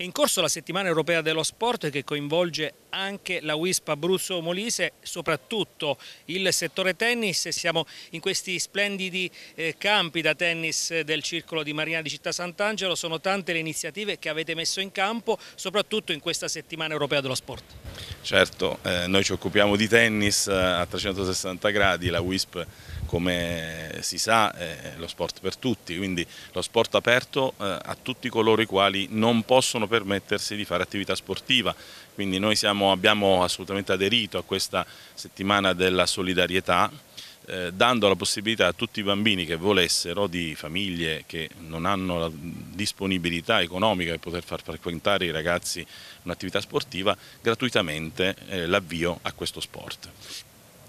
È in corso la settimana europea dello sport che coinvolge anche la WISP Abruzzo Molise, soprattutto il settore tennis. Siamo in questi splendidi eh, campi da tennis eh, del circolo di Marina di Città Sant'Angelo. Sono tante le iniziative che avete messo in campo, soprattutto in questa settimana europea dello sport. Certo, eh, noi ci occupiamo di tennis eh, a 360 gradi, la WISP come si sa è lo sport per tutti, quindi lo sport aperto eh, a tutti coloro i quali non possono permettersi di fare attività sportiva, quindi noi siamo siamo, abbiamo assolutamente aderito a questa settimana della solidarietà eh, dando la possibilità a tutti i bambini che volessero di famiglie che non hanno la disponibilità economica di poter far frequentare i ragazzi un'attività sportiva gratuitamente eh, l'avvio a questo sport.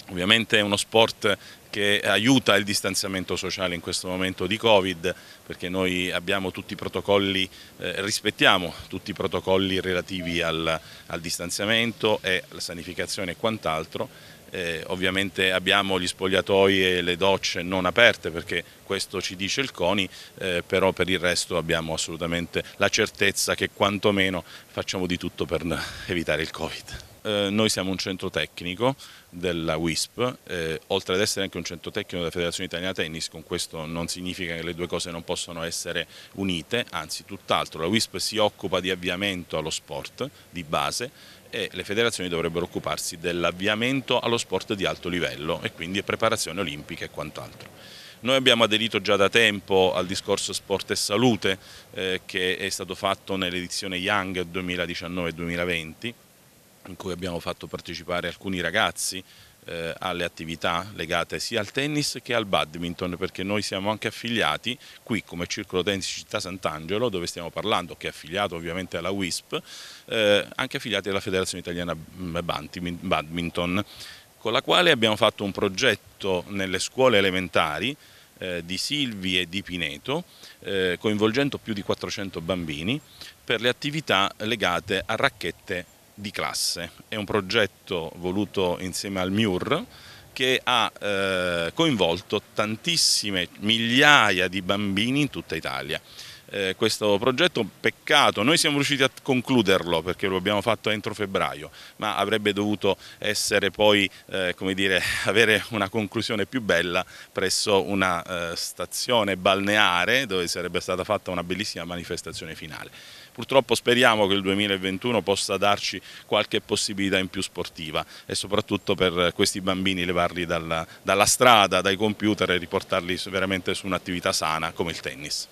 Ovviamente è uno sport che aiuta il distanziamento sociale in questo momento di Covid perché noi abbiamo tutti i protocolli, eh, rispettiamo tutti i protocolli relativi al, al distanziamento e alla sanificazione e quant'altro. Eh, ovviamente abbiamo gli spogliatoi e le docce non aperte perché questo ci dice il CONI, eh, però per il resto abbiamo assolutamente la certezza che quantomeno facciamo di tutto per evitare il Covid. Eh, noi siamo un centro tecnico della WISP, eh, oltre ad essere anche un centro tecnico della Federazione Italiana Tennis, con questo non significa che le due cose non possono essere unite, anzi tutt'altro, la WISP si occupa di avviamento allo sport di base e le federazioni dovrebbero occuparsi dell'avviamento allo sport di alto livello e quindi preparazione olimpica e quant'altro. Noi abbiamo aderito già da tempo al discorso sport e salute eh, che è stato fatto nell'edizione Young 2019-2020 in cui abbiamo fatto partecipare alcuni ragazzi eh, alle attività legate sia al tennis che al badminton perché noi siamo anche affiliati qui come Circolo Tennis Città Sant'Angelo dove stiamo parlando che è affiliato ovviamente alla WISP eh, anche affiliati alla Federazione Italiana mm, Badminton con la quale abbiamo fatto un progetto nelle scuole elementari eh, di Silvi e di Pineto eh, coinvolgendo più di 400 bambini per le attività legate a racchette di classe, è un progetto voluto insieme al MIUR che ha eh, coinvolto tantissime migliaia di bambini in tutta Italia eh, questo progetto, peccato, noi siamo riusciti a concluderlo perché lo abbiamo fatto entro febbraio, ma avrebbe dovuto essere poi, eh, come dire, avere una conclusione più bella presso una eh, stazione balneare dove sarebbe stata fatta una bellissima manifestazione finale. Purtroppo speriamo che il 2021 possa darci qualche possibilità in più sportiva e soprattutto per questi bambini levarli dalla, dalla strada, dai computer e riportarli veramente su un'attività sana come il tennis.